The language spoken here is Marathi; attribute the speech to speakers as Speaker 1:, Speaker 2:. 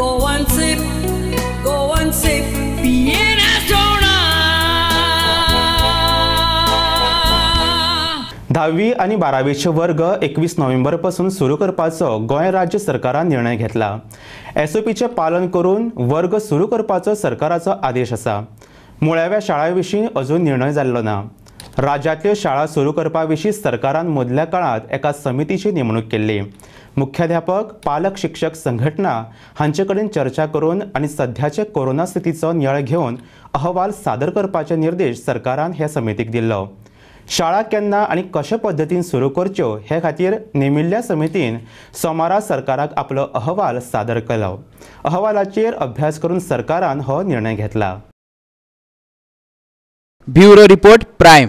Speaker 1: Go and sip,
Speaker 2: आनी बारावीचे वर्ग एकवीस नोव्हेंबर पासून सुरू करपाचो गोय राज्य सरकारान निर्णय घेतला एसओपीचे पालन करून वर्ग सुरू करपाचो सरकाराचो आदेश असा मुळाव्या शाळां अजून निर्णय जाल्लो ना राज्यातल्यो शाळा सुरू करपा विशीं सरकारान मदल्या काळांत एका समितीची नेमणूक केल्ली मुख्याध्यापक पालक शिक्षक संघटना हांचे कडेन चर्चा करून आनी सध्याचे कोरोना स्थितीचो नियाळ घेवन अहवाल सादर करपाचे निर्देश सरकारान हे समितीक दिल्लो शाळा केन्ना आनी कशे पद्दतीन सुरू करच्यो हे खातीर नेमिल्ल्या समितीन सोमारा सरकाराक आपलो अहवाल सादर केलो अहवालाचेर अभ्यास करून सरकारान हो निर्णय घेतला
Speaker 3: ब्युरो रिपोर्ट प्रायम